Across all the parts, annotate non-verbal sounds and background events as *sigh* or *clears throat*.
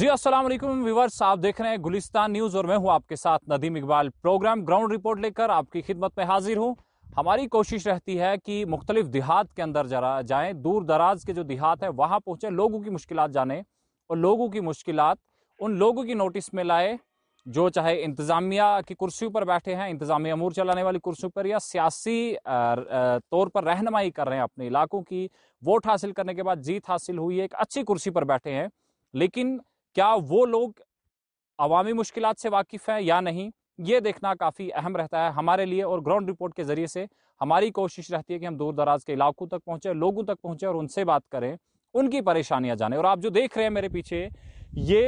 जी अस्सलाम वालेकुम व्यूवर्स आप देख रहे हैं गुलिस्तान न्यूज़ और मैं हूं आपके साथ Nadeem Iqbal program ground report लेकर आपकी खिदमत में हाजिर हूं हमारी कोशिश रहती है कि मुख्तलिफ देहात के अंदर जरा जाएँ दूर दराज के जो देहात हैं वहाँ पहुँचें लोगों की मुश्किल जाने और लोगों की मुश्किल उन लोगों की नोटिस में लाए जो चाहे इंतज़ामिया की कुर्सी पर बैठे हैं इंतजामिया अमूर चलाने वाली कुर्सी पर या सियासी तौर पर रहनमाई कर रहे हैं अपने इलाकों की वोट हासिल करने के बाद जीत हासिल हुई है एक अच्छी कुर्सी पर बैठे हैं लेकिन क्या वो लोग अवामी मुश्किल से वाकिफ़ हैं या नहीं ये देखना काफ़ी अहम रहता है हमारे लिए और ग्राउंड रिपोर्ट के ज़रिए से हमारी कोशिश रहती है कि हम दूर दराज के इलाकों तक पहुँचें लोगों तक पहुँचें और उनसे बात करें उनकी परेशानियाँ जाने और आप जो देख रहे हैं मेरे पीछे ये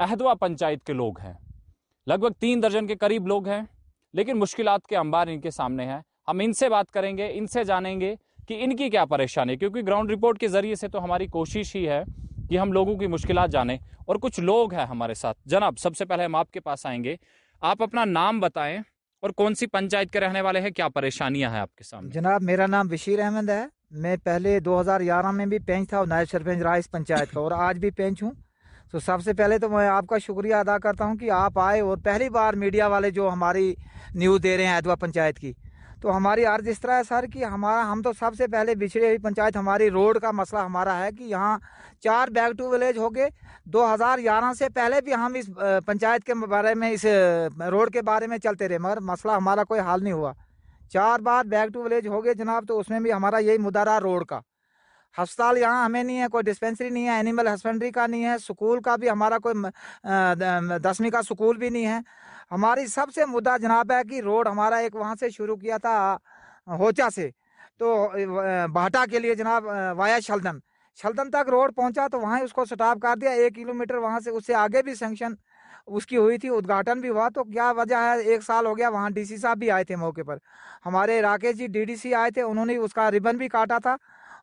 अहदवा पंचायत के लोग हैं लगभग तीन दर्जन के करीब लोग हैं लेकिन मुश्किल के अंबार इनके सामने हैं हम इनसे बात करेंगे इनसे जानेंगे कि इनकी क्या परेशानी क्योंकि ग्राउंड रिपोर्ट के ज़रिए से तो हमारी कोशिश ही है कि हम लोगों की मुश्किल जाने और कुछ लोग हैं हमारे साथ जनाब सबसे पहले हम आपके पास आएंगे आप अपना नाम बताएं और कौन सी पंचायत के रहने वाले हैं क्या परेशानियां हैं आपके सामने जनाब मेरा नाम बशीर अहमद है मैं पहले 2011 में भी पेंच था नायब सरपंच रहा इस पंचायत का और आज भी पेंच हूँ तो सबसे पहले तो मैं आपका शुक्रिया अदा करता हूँ कि आप आए और पहली बार मीडिया वाले जो हमारी न्यूज़ दे रहे हैं एदवा पंचायत की तो हमारी अर्ज इस तरह है सर कि हमारा हम तो सबसे पहले बिछड़ी हुई पंचायत हमारी रोड का मसला हमारा है कि यहाँ चार बैक टू विलेज हो गए दो से पहले भी हम इस पंचायत के बारे में इस रोड के बारे में चलते रहे मगर मसला हमारा कोई हाल नहीं हुआ चार बार बैक टू विलेज हो गए जनाब तो उसमें भी हमारा यही मुद्दा रहा रोड का हस्पताल यहाँ हमें नहीं है कोई डिस्पेंसरी नहीं है एनिमल हस्बेंड्री का नहीं है स्कूल का भी हमारा कोई दसवीं का स्कूल भी नहीं है हमारी सबसे मुद्दा जनाब है कि रोड हमारा एक वहाँ से शुरू किया था होचा से तो बाटा के लिए जनाब वाया शलदन शलदन तक रोड पहुंचा तो वहाँ उसको स्टॉप कर दिया एक किलोमीटर वहाँ से उससे आगे भी सेंक्शन उसकी हुई थी उद्घाटन भी हुआ तो क्या वजह है एक साल हो गया वहाँ डीसी साहब भी आए थे मौके पर हमारे राकेश जी डीडीसी आए थे उन्होंने उसका रिबन भी काटा था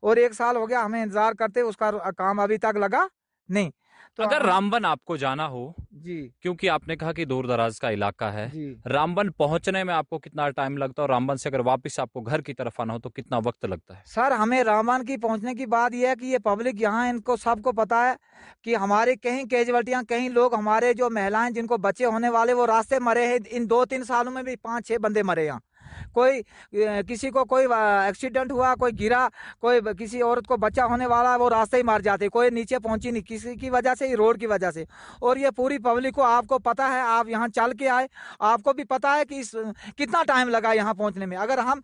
और एक साल हो गया हमें इंतज़ार करते उसका काम अभी तक लगा नहीं तो अगर रामबन आपको जाना हो जी क्योंकि आपने कहा कि दूर दराज का इलाका है रामबन पहुंचने में आपको कितना टाइम लगता है और रामबन से अगर वापस आपको घर की तरफ आना हो तो कितना वक्त लगता है सर हमें रामबन की पहुंचने की बात यह है कि ये पब्लिक यहाँ इनको सबको पता है कि हमारे कहीं कैजुअलिटियाँ कहीं लोग हमारे जो महिलाएं जिनको बच्चे होने वाले वो रास्ते मरे हैं इन दो तीन सालों में भी पाँच छह बंदे मरे यहाँ कोई किसी को कोई एक्सीडेंट हुआ कोई गिरा कोई किसी औरत को बच्चा होने वाला वो रास्ते ही मार जाते कोई नीचे पहुंची नहीं किसी की वजह से ही रोड की वजह से और ये पूरी पब्लिक को आपको पता है आप यहाँ चल के आए आपको भी पता है कि इस कितना टाइम लगा यहाँ पहुँचने में अगर हम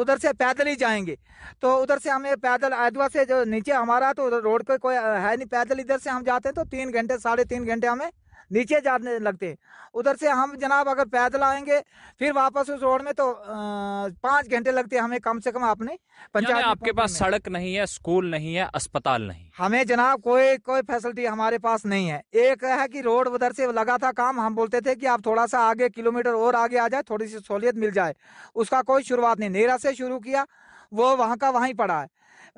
उधर से पैदल ही जाएंगे तो उधर से हमें पैदल अदवा से जो नीचे हमारा तो रोड पर कोई है नहीं पैदल इधर से हम जाते हैं तो तीन घंटे साढ़े तीन घंटे हमें नीचे जाने लगते उधर से हम जनाब अगर पैदल आएंगे फिर वापस उस रोड में तो पाँच घंटे लगते हमें कम से कम आपने पंचायत आपके पास सड़क नहीं है स्कूल नहीं है अस्पताल नहीं हमें जनाब कोई कोई फैसिलिटी हमारे पास नहीं है एक है कि रोड उधर से लगा था काम हम बोलते थे कि आप थोड़ा सा आगे किलोमीटर और आगे आ जाए थोड़ी सी सहूलियत मिल जाए उसका कोई शुरुआत नहीं नेरा से शुरू किया वो वहाँ का वहीं पड़ा है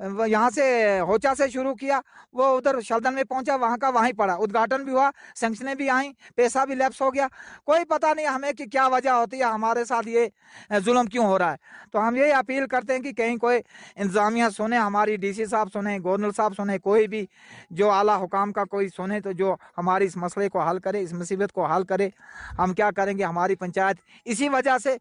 यहाँ से होचा से शुरू किया वो उधर शलदन में पहुंचा वहाँ का वहीं पड़ा उद्घाटन भी हुआ सेंक्शनें भी आई पैसा भी लैप्स हो गया कोई पता नहीं हमें कि क्या वजह होती है हमारे साथ ये जुल्म क्यों हो रहा है तो हम यही अपील करते हैं कि कहीं कोई इंतजामिया सुने हमारी डी साहब सुने गवर्नर साहब सुने कोई भी जो आला हुकाम का कोई सुने तो जो हमारी इस मसले को हल करे इस मुसीबत को हल करे हम क्या करेंगे हमारी पंचायत इसी वजह से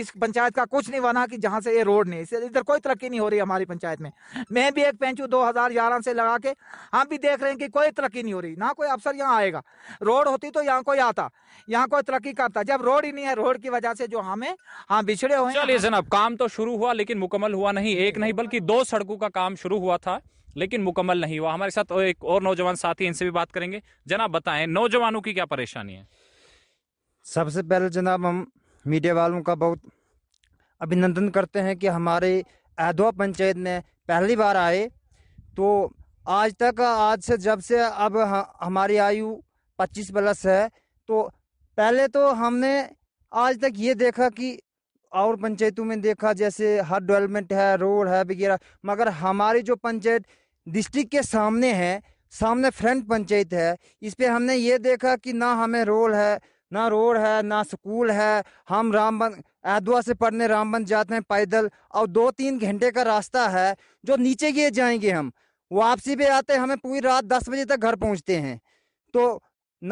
इस पंचायत का कुछ नहीं बना कि जहाँ से ये रोड नहीं इधर कोई तरक्की नहीं हो रही हमारी पंचायत में मैं भी एक पेंचू 2011 से लगा के हम भी देख रहे हैं कि कोई तरक्की नहीं हो रही ना कोई अफसर यहाँ आएगा रोड होती तो यहाँ कोई आता यहाँ कोई तरक्की करता जब रोड ही नहीं है रोड की वजह से जो हमें हाँ बिछड़े हुए चलिए जनाब काम तो शुरू हुआ लेकिन मुकम्मल हुआ नहीं एक नहीं बल्कि दो सड़कों का काम शुरू हुआ था लेकिन मुकम्मल नहीं हुआ हमारे साथ एक और नौजवान साथी इनसे भी बात करेंगे जनाब बताएं नौजवानों की क्या परेशानी है सबसे पहले जनाब हम मीडिया वालों का बहुत अभिनंदन करते हैं कि हमारे अहदवा पंचायत में पहली बार आए तो आज तक आज से जब से अब हमारी आयु 25 बरस है तो पहले तो हमने आज तक ये देखा कि और पंचायतों में देखा जैसे हर डेवलपमेंट है रोड है वगैरह मगर हमारी जो पंचायत डिस्ट्रिक्ट के सामने है सामने फ्रंट पंचायत है इस पर हमने ये देखा कि ना हमें रोल है ना रोड है ना स्कूल है हम रामबन ऐदवा से पढ़ने रामबन जाते हैं पैदल और दो तीन घंटे का रास्ता है जो नीचे गिर जाएंगे हम वापसी पे आते हमें पूरी रात दस बजे तक घर पहुंचते हैं तो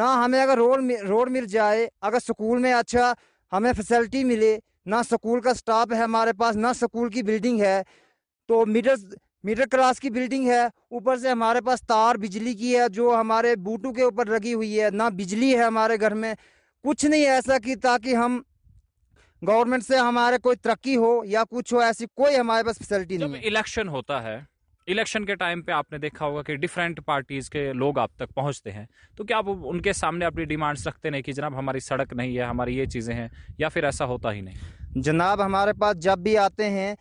ना हमें अगर रोड रोड मिल जाए अगर स्कूल में अच्छा हमें फैसिलिटी मिले ना स्कूल का स्टाफ है हमारे पास ना स्कूल की बिल्डिंग है तो मिडल मिडल क्लास की बिल्डिंग है ऊपर से हमारे पास तार बिजली की है जो हमारे बूटू के ऊपर लगी हुई है ना बिजली है हमारे घर में कुछ नहीं ऐसा कि ताकि हम गवर्नमेंट से हमारे कोई तरक्की हो या कुछ हो ऐसी कोई हमारे पास फैसिलिटी नहीं इलेक्शन होता है इलेक्शन के टाइम पे आपने देखा होगा कि डिफरेंट पार्टीज के लोग आप तक पहुंचते हैं तो क्या आप उनके सामने अपनी डिमांड्स रखते नहीं कि जनाब हमारी सड़क नहीं है हमारी ये चीज़ें हैं या फिर ऐसा होता ही नहीं जनाब हमारे पास जब भी आते हैं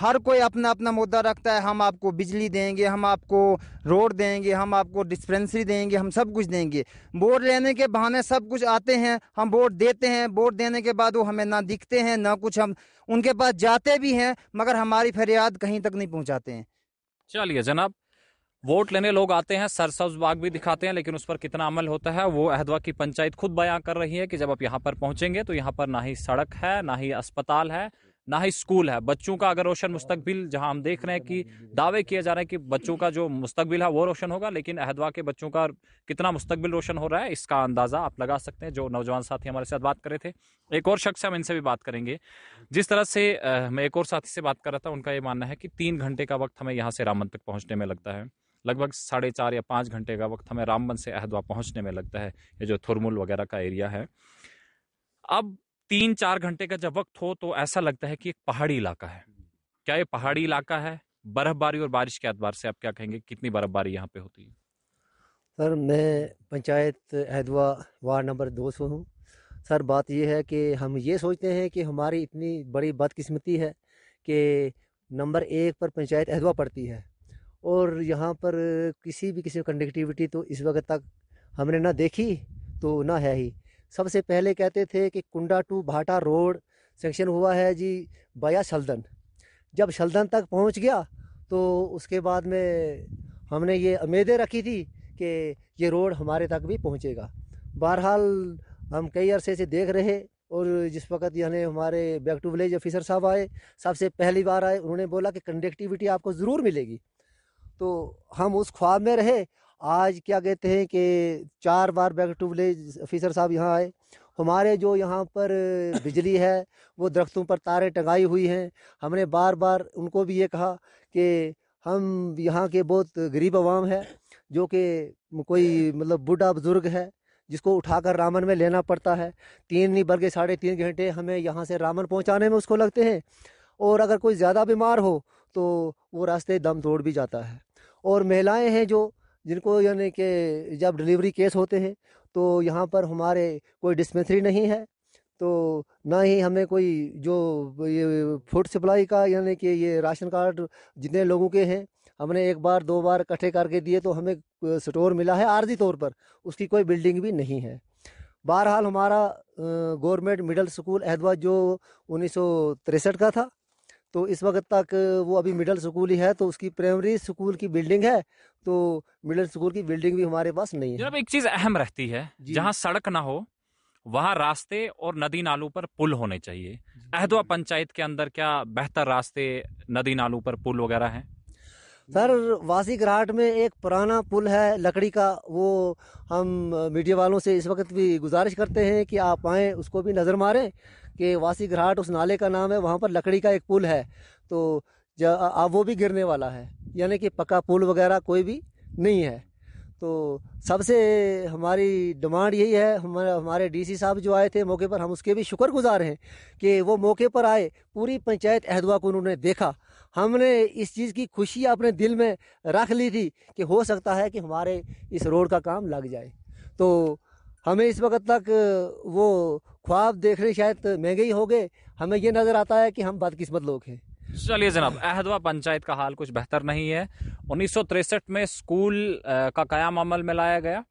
हर कोई अपना अपना मुद्दा रखता है हम आपको बिजली देंगे हम आपको रोड देंगे हम आपको डिस्पेंसरी देंगे हम सब कुछ देंगे वोट लेने के बहाने सब कुछ आते हैं हम वोट देते हैं वोट देने के बाद वो हमें ना दिखते हैं ना कुछ हम उनके पास जाते भी हैं मगर हमारी फरियाद कहीं तक नहीं पहुँचाते हैं चलिए जनाब वोट लेने लोग आते हैं सरसब्ज बाग भी दिखाते हैं लेकिन उस पर कितना अमल होता है वो अहदवा की पंचायत खुद बयां कर रही है कि जब आप यहाँ पर पहुँचेंगे तो यहाँ पर ना ही सड़क है ना ही अस्पताल है ना ही स्कूल है बच्चों का अगर रोशन मुस्तबिल जहां हम देख रहे हैं कि दावे किए जा रहे हैं कि बच्चों का जो मुस्तबिल है वो रोशन होगा लेकिन अहदवा के बच्चों का कितना मुस्तबिल रोशन हो रहा है इसका अंदाज़ा आप लगा सकते हैं जो नौजवान साथी हमारे साथ बात कर रहे थे एक और शख्स हम इनसे भी बात करेंगे जिस तरह से मैं एक और साथी से बात कर रहा था उनका ये मानना है कि तीन घंटे का वक्त हमें यहाँ से रामन तक पहुँचने में लगता है लगभग साढ़े चार या पाँच घंटे का वक्त हमें रामबन से अहदवा पहुँचने में लगता है ये जो थुरमुल वगैरह का एरिया है अब तीन चार घंटे का जब वक्त हो तो ऐसा लगता है कि एक पहाड़ी इलाका है क्या ये पहाड़ी इलाका है बर्फबारी और बारिश के एतबार से आप क्या कहेंगे कितनी बर्फबारी यहाँ पे होती है सर मैं पंचायत हैदवा वार्ड नंबर दो सौ हूँ सर बात यह है कि हम ये सोचते हैं कि हमारी इतनी बड़ी बदकिस्मती है कि नंबर एक पर पंचायत हैदवा पड़ती है और यहाँ पर किसी भी किसी कंडक्टिविटी तो इस वक्त तक हमने ना देखी तो ना है ही सबसे पहले कहते थे कि Kunda to Bhata road section हुआ है जी बया शलदन जब शलदन तक पहुंच गया तो उसके बाद में हमने ये उम्मीदें रखी थी कि ये रोड हमारे तक भी पहुंचेगा बहरहाल हम कई अरसे से देख रहे और जिस वक्त यानी हमारे बैक टू विलेज ऑफिसर साहब आए सबसे पहली बार आए उन्होंने बोला कि कंडक्टिविटी आपको ज़रूर मिलेगी तो हम उस ख्वाब में रहे आज क्या कहते हैं कि चार बार बैक टू विलेज ऑफिसर साहब यहाँ आए हमारे जो यहाँ पर बिजली है वो दरख्तों पर तारें टंगाई हुई हैं हमने बार बार उनको भी ये कहा कि हम यहाँ के बहुत गरीब आवाम है जो कि कोई मतलब बूढ़ा बुज़ुर्ग है जिसको उठाकर रामन में लेना पड़ता है तीन नहीं बल्कि साढ़े तीन घंटे हमें यहाँ से रामन पहुँचाने में उसको लगते हैं और अगर कोई ज़्यादा बीमार हो तो वो रास्ते दम तोड़ भी जाता है और महिलाएं हैं जो जिनको यानी कि जब डिलीवरी केस होते हैं तो यहाँ पर हमारे कोई डिस्पेंसरी नहीं है तो ना ही हमें कोई जो ये फूड सप्लाई का यानी कि ये राशन कार्ड जितने लोगों के हैं हमने एक बार दो बार इकट्ठे करके दिए तो हमें स्टोर मिला है आर्जी तौर पर उसकी कोई बिल्डिंग भी नहीं है बहरहाल हमारा गवर्नमेंट मिडिल स्कूल अहदवाद जो उन्नीस का था तो इस वक्त तक वो अभी मिडिल स्कूल ही है तो उसकी प्राइमरी स्कूल की बिल्डिंग है तो मिडिल स्कूल की बिल्डिंग भी हमारे पास नहीं है एक चीज अहम रहती है जहाँ सड़क ना हो वहाँ रास्ते और नदी नालों पर पुल होने चाहिए अहदवा पंचायत के अंदर क्या बेहतर रास्ते नदी नालों पर पुल वगैरह हैं सर वासी घराट में एक पुराना पुल है लकड़ी का वो हम मीडिया वालों से इस वक्त भी गुजारिश करते हैं कि आप आए उसको भी नज़र मारें कि वासी घराट उस नाले का नाम है वहाँ पर लकड़ी का एक पुल है तो अब वो भी गिरने वाला है यानी कि पक्का पुल वगैरह कोई भी नहीं है तो सबसे हमारी डिमांड यही है हमारे हमारे डीसी साहब जो आए थे मौके पर हम उसके भी शुक्रगुजार हैं कि वो मौके पर आए पूरी पंचायत अहदवा को उन्होंने देखा हमने इस चीज़ की खुशी अपने दिल में रख ली थी कि हो सकता है कि हमारे इस रोड का काम लग जाए तो हमें इस वक्त तक वो ख्वाब देखने शायद महंगे ही हो गए हमें ये नज़र आता है कि हम बदकिस्मत लोग हैं चलिए जनाब अहदवा पंचायत का हाल कुछ बेहतर नहीं है उन्नीस में स्कूल का क्याम अमल में लाया गया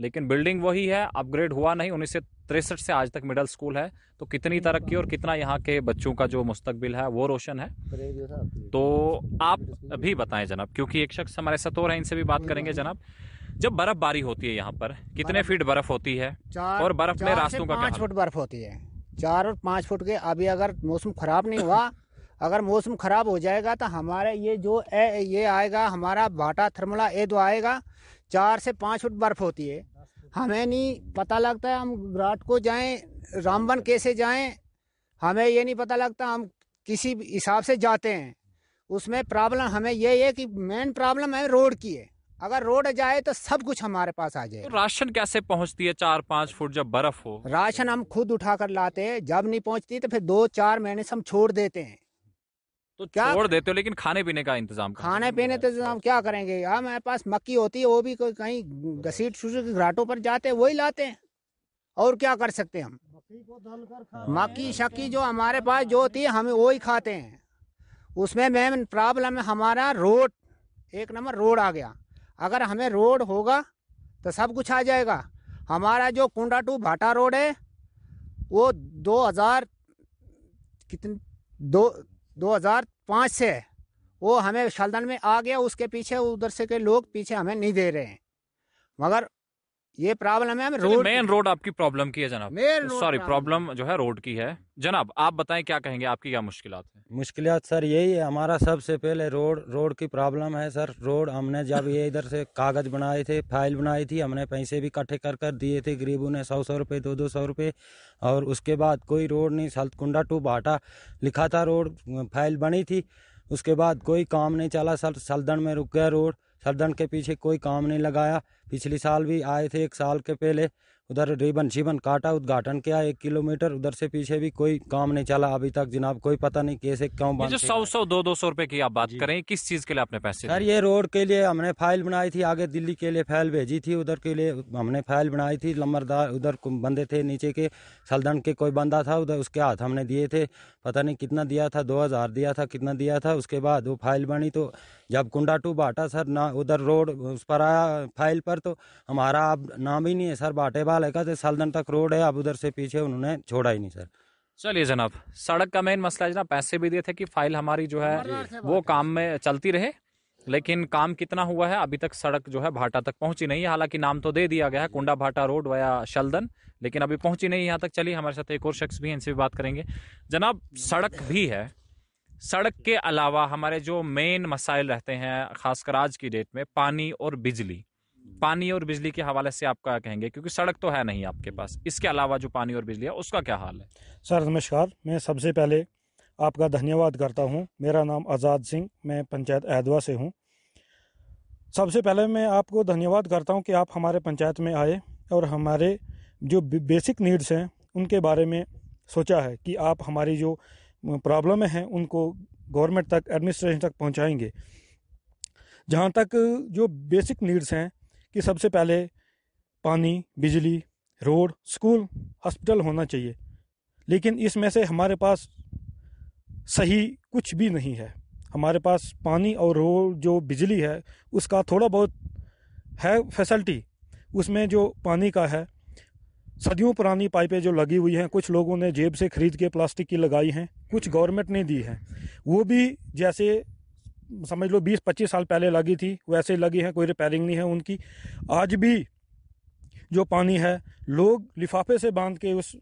लेकिन बिल्डिंग वही है अपग्रेड हुआ नहीं उन्नीस तिरसठ से आज तक मिडिल स्कूल है तो कितनी तरक्की और कितना यहाँ के बच्चों का जो मुस्तबिल है वो रोशन है तो आप भी बताएं जनाब क्योंकि एक शख्स हमारे साथ और हैं इनसे भी बात करेंगे जनाब जब बर्फबारी होती है यहाँ पर कितने फीट बर्फ होती है चार, और बर्फ में रास्तों का पाँच फुट बर्फ होती है चार और पाँच फुट के अभी अगर मौसम खराब नहीं हुआ अगर मौसम खराब हो जाएगा तो हमारे ये जो ए, ये आएगा हमारा भाटा थर्मला ए दो आएगा चार से पाँच फुट बर्फ होती है हमें नहीं पता लगता है हम विराट को जाएं रामबन कैसे जाएं हमें ये नहीं पता लगता हम किसी हिसाब से जाते हैं उसमें प्रॉब्लम हमें ये है कि मेन प्रॉब्लम है रोड की है अगर रोड जाए तो सब कुछ हमारे पास आ जाए तो राशन कैसे पहुंचती है चार पाँच फुट जब बर्फ हो राशन हम खुद उठा कर लाते हैं जब नहीं पहुंचती तो फिर दो चार महीने से हम छोड़ देते हैं तो क्या छोड़ देते हो लेकिन खाने पीने का इंतजाम खाने पीने का इंतजाम क्या करेंगे हमारे हाँ, पास मक्की होती है वो भी कहीं घसीट सूझ के घाटों पर जाते हैं वही लाते हैं और क्या कर सकते हैं हम मक्की शक्की जो हमारे पास जो होती है हम वो ही खाते हैं उसमें मेन प्रॉब्लम है हमारा रोड एक नंबर रोड आ गया अगर हमें रोड होगा तो सब कुछ आ जाएगा हमारा जो कुंडा टू भाटा रोड है वो 2000 कितने दो हज़ार पाँच से वो हमें शलदन में आ गया उसके पीछे उधर से के लोग पीछे हमें नहीं दे रहे हैं मगर ये प्रॉब्लम है रोड मेन रोड आपकी प्रॉब्लम की है जनाब मेन सॉरी प्रॉब्लम जो है रोड की है जनाब आप बताएं क्या कहेंगे आपकी क्या मुश्किल है मुश्किल सर यही है हमारा सबसे पहले रोड रोड की प्रॉब्लम है सर रोड हमने जब ये इधर से कागज बनाए थे फाइल बनाई थी हमने पैसे भी इकट्ठे कर कर दिए थे गरीबों ने सौ सौ रुपये दो दो सौ रुपये और उसके बाद कोई रोड नहीं सल्तकुंडा टू बाटा लिखा था रोड फाइल बनी थी उसके बाद कोई काम नहीं चला सर सलदन में रुक गया रोड सलदन के पीछे कोई काम नहीं लगाया पिछले साल भी आए थे एक साल के पहले उधर रिबन शिबन काटा उद्घाटन किया एक किलोमीटर उधर से पीछे भी कोई काम नहीं चला अभी तक जनाब कोई पता नहीं कैसे क्यों बात सौ सौ दो दो सौ रुपए की आप बात करें किस चीज के लिए आपने पैसे सर ये रोड के लिए हमने फाइल बनाई थी आगे दिल्ली के लिए फाइल भेजी थी उधर के लिए हमने फाइल बनाई थी लम्बरदार उधर बंदे थे नीचे के सलदन के कोई बंदा था उधर उसके हाथ हमने दिए थे पता नहीं कितना दिया था दो हजार दिया था कितना दिया था उसके बाद वो फाइल बनी तो जब कुंडा टू बाटा सर ना उधर रोड उस पर आया फाइल पर पर तो हमारा अब नाम ही नहीं है सर बाटेवाल है का तो सलदन तक रोड है अब उधर से पीछे उन्होंने छोड़ा ही नहीं सर चलिए जनाब सड़क का मेन मसला है जनाब पैसे भी दिए थे कि फाइल हमारी जो है वो काम में चलती रहे लेकिन काम कितना हुआ है अभी तक सड़क जो है भाटा तक पहुंची नहीं है हालांकि नाम तो दे दिया गया है कुंडा भाटा रोड वया शलदन लेकिन अभी पहुंची नहीं यहाँ तक चलिए हमारे साथ एक और शख्स भी इनसे भी बात करेंगे जनाब सड़क भी है सड़क के अलावा हमारे जो मेन मसाइल रहते हैं खासकर आज की डेट में पानी और बिजली पानी और बिजली के हवाले से आप क्या कहेंगे क्योंकि सड़क तो है नहीं आपके पास इसके अलावा जो पानी और बिजली है उसका क्या हाल है सर नमस्कार मैं सबसे पहले आपका धन्यवाद करता हूँ मेरा नाम आज़ाद सिंह मैं पंचायत अहदवा से हूँ सबसे पहले मैं आपको धन्यवाद करता हूँ कि आप हमारे पंचायत में आए और हमारे जो बेसिक नीड्स हैं उनके बारे में सोचा है कि आप हमारी जो प्रॉब्लम हैं उनको गवर्नमेंट तक एडमिनिस्ट्रेशन तक पहुँचाएंगे जहाँ तक जो बेसिक नीड्स हैं कि सबसे पहले पानी बिजली रोड स्कूल हॉस्पिटल होना चाहिए लेकिन इसमें से हमारे पास सही कुछ भी नहीं है हमारे पास पानी और रोड जो बिजली है उसका थोड़ा बहुत है फैसिलिटी उसमें जो पानी का है सदियों पुरानी पाइपें जो लगी हुई हैं कुछ लोगों ने जेब से ख़रीद के प्लास्टिक की लगाई हैं कुछ गवर्नमेंट ने दी हैं वो भी जैसे समझ लो 20-25 साल पहले लगी थी वैसे ही लगी है कोई रिपेयरिंग नहीं है उनकी आज भी जो पानी है लोग लिफाफे से बांध के उस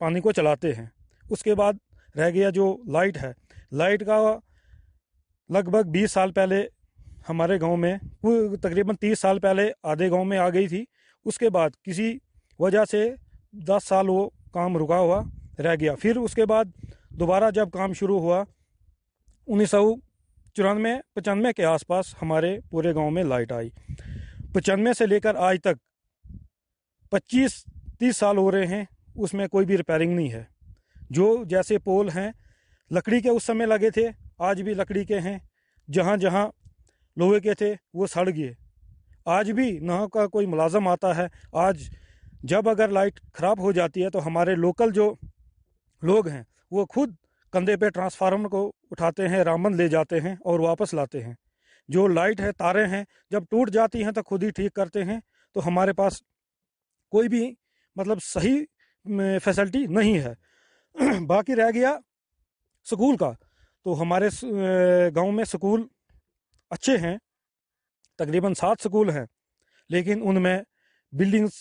पानी को चलाते हैं उसके बाद रह गया जो लाइट है लाइट का लगभग 20 साल पहले हमारे गांव में तकरीबन 30 साल पहले आधे गांव में आ गई थी उसके बाद किसी वजह से 10 साल वो काम रुका हुआ रह गया फिर उसके बाद दोबारा जब काम शुरू हुआ उन्नीस चौरानवे पचानवे के आसपास हमारे पूरे गांव में लाइट आई पचानवे से लेकर आज तक 25 30 साल हो रहे हैं उसमें कोई भी रिपेयरिंग नहीं है जो जैसे पोल हैं लकड़ी के उस समय लगे थे आज भी लकड़ी के हैं जहाँ जहाँ लोहे के थे वो सड़ गए आज भी नहा का कोई मुलाजम आता है आज जब अगर लाइट ख़राब हो जाती है तो हमारे लोकल जो लोग हैं वो खुद कंधे पे ट्रांसफार्मर को उठाते हैं रामन ले जाते हैं और वापस लाते हैं जो लाइट है तारे हैं जब टूट जाती हैं तो खुद ही ठीक करते हैं तो हमारे पास कोई भी मतलब सही फैसिलिटी नहीं है *clears throat* बाकी रह गया स्कूल का तो हमारे गांव में स्कूल अच्छे हैं तकरीबन सात स्कूल हैं लेकिन उनमें बिल्डिंग्स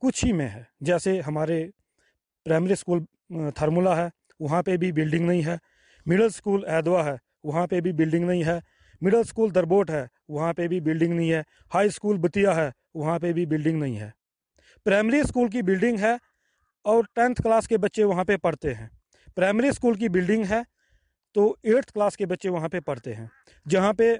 कुछ ही में है जैसे हमारे प्राइमरी स्कूल थर्मूला है वहाँ पे भी बिल्डिंग नहीं है मिडल स्कूल ऐदवा है वहाँ पे भी बिल्डिंग नहीं है मिडल स्कूल दरबोट है वहाँ पे भी बिल्डिंग नहीं है हाई स्कूल बतिया है वहाँ पे भी बिल्डिंग नहीं है प्राइमरी स्कूल की बिल्डिंग है और टेंथ क्लास के बच्चे वहाँ पे पढ़ते हैं प्राइमरी स्कूल की बिल्डिंग है तो एट्थ क्लास के बच्चे वहाँ पे पढ़ते हैं जहाँ पे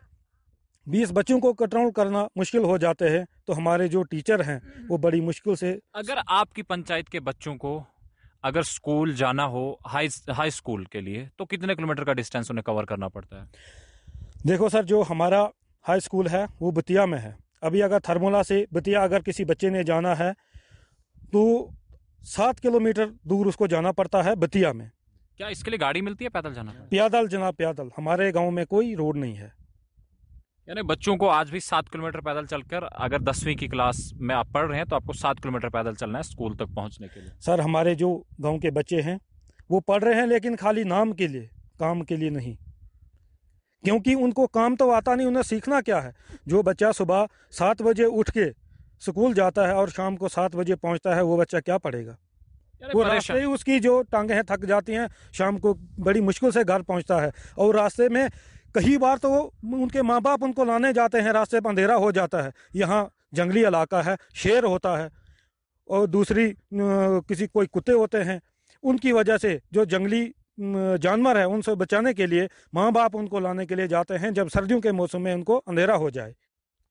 बीस बच्चों को कंट्रोल करना मुश्किल हो जाते हैं तो हमारे जो टीचर हैं वो बड़ी मुश्किल से अगर आपकी पंचायत के बच्चों को अगर स्कूल जाना हो हाई हाई स्कूल के लिए तो कितने किलोमीटर का डिस्टेंस उन्हें कवर करना पड़ता है देखो सर जो हमारा हाई स्कूल है वो बतिया में है अभी अगर थर्मोला से बतिया अगर किसी बच्चे ने जाना है तो सात किलोमीटर दूर उसको जाना पड़ता है बतिया में क्या इसके लिए गाड़ी मिलती है पैदल जाना पैदल जनाब पैदल हमारे गांव में कोई रोड नहीं है यानी बच्चों को आज भी सात किलोमीटर पैदल चलकर अगर दसवीं की क्लास में आप पढ़ रहे हैं तो आपको सात किलोमीटर पैदल चलना है स्कूल तक पहुंचने के लिए सर हमारे जो गांव के बच्चे हैं वो पढ़ रहे हैं लेकिन खाली नाम के लिए काम के लिए नहीं क्योंकि उनको काम तो आता नहीं उन्हें सीखना क्या है जो बच्चा सुबह सात बजे उठ के स्कूल जाता है और शाम को सात बजे पहुँचता है वो बच्चा क्या पढ़ेगा वो रास्ते ही उसकी जो टांगे हैं थक जाती हैं शाम को बड़ी मुश्किल से घर पहुंचता है और रास्ते में कई बार तो उनके माँ बाप उनको लाने जाते हैं रास्ते पर अंधेरा हो जाता है यहाँ जंगली इलाका है शेर होता है और दूसरी किसी कोई कुत्ते होते हैं उनकी वजह से जो जंगली जानवर है उनसे बचाने के लिए माँ बाप उनको लाने के लिए जाते हैं जब सर्दियों के मौसम में उनको अंधेरा हो जाए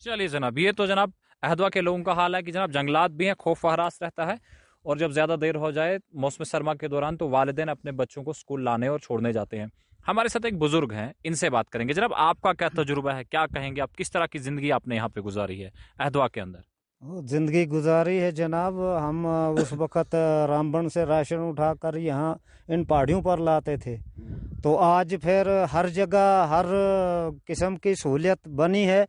चलिए जनाब ये तो जनाब अहदवा के लोगों का हाल है कि जनाब जंगलात भी हैं खौफ फहरास रहता है और जब ज़्यादा देर हो जाए मौसम सरमा के दौरान तो वालदेन अपने बच्चों को स्कूल लाने और छोड़ने जाते हैं हमारे साथ एक बुजुर्ग हैं इनसे बात करेंगे जनाब आपका क्या तजुर्बा है क्या कहेंगे आप किस तरह की ज़िंदगी आपने यहाँ पे गुजारी है अहदवा के अंदर ज़िंदगी गुजारी है जनाब हम उस वक़्त रामबन से राशन उठा कर यहाँ इन पहाड़ियों पर लाते थे तो आज फिर हर जगह हर किस्म की सहूलियत बनी है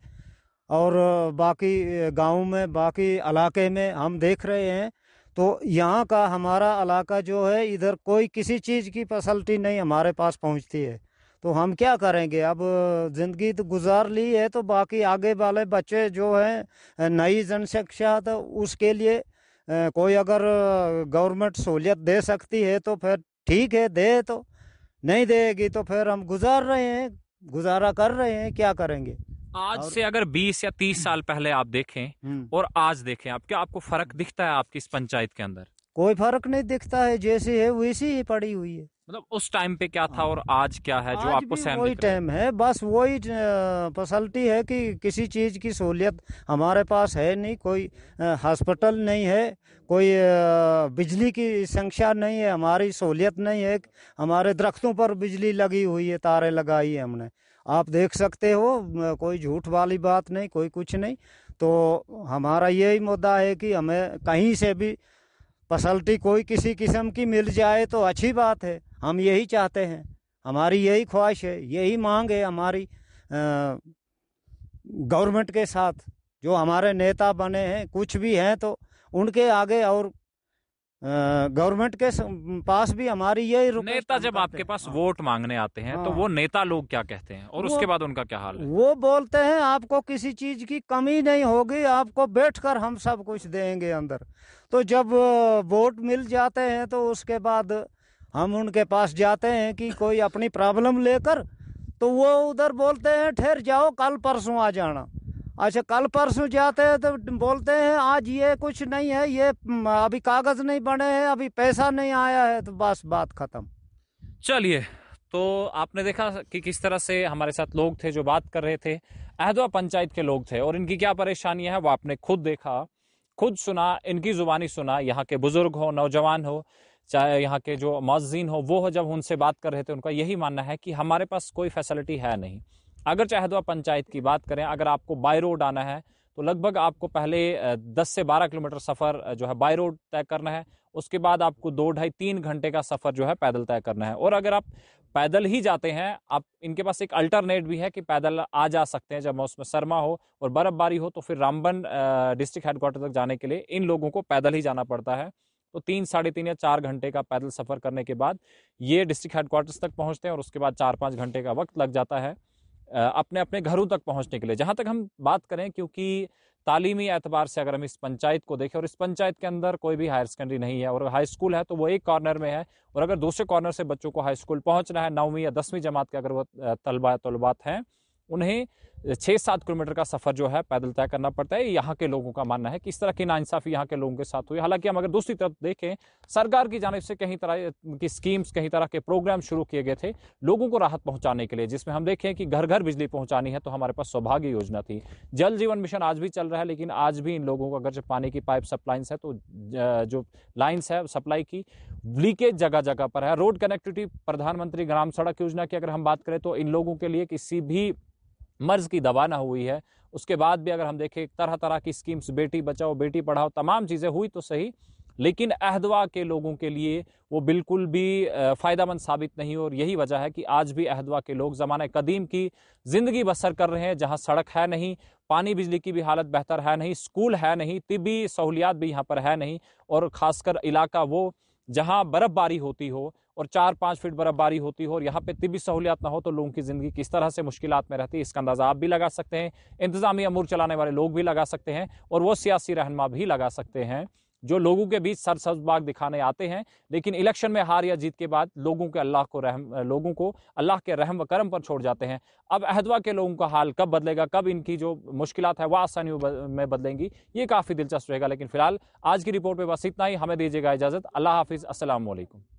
और बाकी गांव में बाकी इलाके में हम देख रहे हैं तो यहाँ का हमारा इलाका जो है इधर कोई किसी चीज़ की फैसलिटी नहीं हमारे पास पहुँचती है तो हम क्या करेंगे अब ज़िंदगी तो गुजार ली है तो बाकी आगे वाले बच्चे जो हैं नई जनशिक्षा तो उसके लिए कोई अगर गवर्नमेंट सहूलियत दे सकती है तो फिर ठीक है दे तो नहीं देगी तो फिर हम गुजार रहे हैं गुजारा कर रहे हैं क्या करेंगे आज और... से अगर 20 या 30 साल पहले आप देखें हम्म। और आज देखें आप क्या आपको फर्क दिखता है आपकी इस पंचायत के अंदर कोई फर्क नहीं दिखता है जैसी है वैसी ही पड़ी हुई है मतलब उस टाइम पे क्या था हाँ। और आज क्या है जो आपको वही टाइम है बस वही फैसलिटी है कि किसी चीज़ की सहूलियत हमारे पास है नहीं कोई हॉस्पिटल नहीं है कोई बिजली की संख्या नहीं है हमारी सहूलियत नहीं है हमारे दरख्तों पर बिजली लगी हुई है तारे लगाई है हमने आप देख सकते हो कोई झूठ वाली बात नहीं कोई कुछ नहीं तो हमारा यही मुद्दा है कि हमें कहीं से भी फसल्टी कोई किसी किस्म की मिल जाए तो अच्छी बात है हम यही चाहते हैं हमारी यही ख्वाहिश है यही मांग है हमारी गवर्नमेंट के साथ जो हमारे नेता बने हैं कुछ भी हैं तो उनके आगे और गवर्नमेंट के पास भी हमारी यही नेता जब आपके पास हाँ। वोट मांगने आते हैं तो हाँ। वो नेता लोग क्या कहते हैं और उसके बाद उनका क्या हाल है वो बोलते हैं आपको किसी चीज की कमी नहीं होगी आपको बैठकर हम सब कुछ देंगे अंदर तो जब वोट मिल जाते हैं तो उसके बाद हम उनके पास जाते हैं कि कोई अपनी प्रॉब्लम लेकर तो वो उधर बोलते हैं ठहर जाओ कल परसों आ जाना अच्छा कल परसों जाते हैं तो बोलते हैं आज ये कुछ नहीं है ये अभी कागज नहीं बने हैं अभी पैसा नहीं आया है तो बस बात खत्म चलिए तो आपने देखा कि किस तरह से हमारे साथ लोग थे जो बात कर रहे थे अहदवा पंचायत के लोग थे और इनकी क्या परेशानियां हैं वो आपने खुद देखा खुद सुना इनकी ज़ुबानी सुना यहाँ के बुज़ुर्ग हो नौजवान हो चाहे यहाँ के जो मौजीन हो वो हो जब उनसे बात कर रहे थे उनका यही मानना है कि हमारे पास कोई फैसिलिटी है नहीं अगर चाहदवा तो पंचायत की बात करें अगर आपको बाय रोड आना है तो लगभग आपको पहले 10 से 12 किलोमीटर सफ़र जो है बाय रोड तय करना है उसके बाद आपको दो ढाई तीन घंटे का सफ़र जो है पैदल तय करना है और अगर आप पैदल ही जाते हैं आप इनके पास एक अल्टरनेट भी है कि पैदल आ जा सकते हैं जब मौसम सरमा हो और बर्फ़बारी हो तो फिर रामबन डिस्ट्रिक्ट हेडक्वार्टर तक जाने के लिए इन लोगों को पैदल ही जाना पड़ता है तो तीन साढ़े तीन या चार घंटे का पैदल सफ़र करने के बाद ये डिस्ट्रिक्ट हेडक्वार्टर्स तक पहुँचते हैं और उसके बाद चार पाँच घंटे का वक्त लग जाता है अपने अपने घरों तक पहुंचने के लिए जहां तक हम बात करें क्योंकि तालीमी एतबार से अगर हम इस पंचायत को देखें और इस पंचायत के अंदर कोई भी हायर सेकेंडरी नहीं है और हाई स्कूल है तो वो एक कॉर्नर में है और अगर दूसरे कॉर्नर से बच्चों को हाई स्कूल पहुँचना है नौवीं या दसवीं जमात के अगर वो तलबा तलबात हैं उन्हें छः सात किलोमीटर का सफ़र जो है पैदल तय करना पड़ता है यहाँ के लोगों का मानना है कि इस तरह की नाइंसाफ़ी यहाँ के लोगों के साथ हुई हालांकि हम अगर दूसरी तरफ देखें सरकार की जानब से कहीं तरह की स्कीम्स कहीं तरह के प्रोग्राम शुरू किए गए थे लोगों को राहत पहुँचाने के लिए जिसमें हम देखें कि घर घर बिजली पहुँचानी है तो हमारे पास सौभाग्य योजना थी जल जीवन मिशन आज भी चल रहा है लेकिन आज भी इन लोगों को अगर जब पानी की पाइप सप्लाइंस है तो जो लाइन्स है सप्लाई की लीकेज जगह जगह पर है रोड कनेक्टिविटी प्रधानमंत्री ग्राम सड़क योजना की अगर हम बात करें तो इन लोगों के लिए किसी भी मर्ज़ की दवा ना हुई है उसके बाद भी अगर हम देखें तरह तरह की स्कीम्स बेटी बचाओ बेटी पढ़ाओ तमाम चीज़ें हुई तो सही लेकिन अहदवा के लोगों के लिए वो बिल्कुल भी मंद साबित नहीं और यही वजह है कि आज भी अहदवा के लोग ज़माने कदीम की ज़िंदगी बसर कर रहे हैं जहाँ सड़क है नहीं पानी बिजली की भी हालत बेहतर है नहीं स्कूल है नहीं तिबी सहूलियात भी यहाँ पर है नहीं और ख़ासकर इलाका वो जहाँ बर्फ़बारी होती हो और चार पाँच फीट बर्फबारी होती हो और यहाँ पे तिबी सहूलियात ना हो तो लोगों की ज़िंदगी किस तरह से मुश्किल में रहती है इसका अंदाज़ा आप भी लगा सकते हैं इंतज़ामी अमूर चलाने वाले लोग भी लगा सकते हैं और वो सियासी रहनमा भी लगा सकते हैं जो लोगों के बीच सरसब्ज बाग दिखाने आते हैं लेकिन इलेक्शन में हार या जीत के बाद लोगों के अल्लाह को रहम लोगों को अल्लाह के रहम व करम पर छोड़ जाते हैं अब अहदवा के लोगों का हाल कब बदलेगा कब इनकी जो मुश्किल है वह आसानी में बदलेंगी ये काफ़ी दिलचस्प रहेगा लेकिन फिलहाल आज की रिपोर्ट में बस इतना ही हमें दीजिएगा इजाज़त अल्लाह हाफिज़ असलकम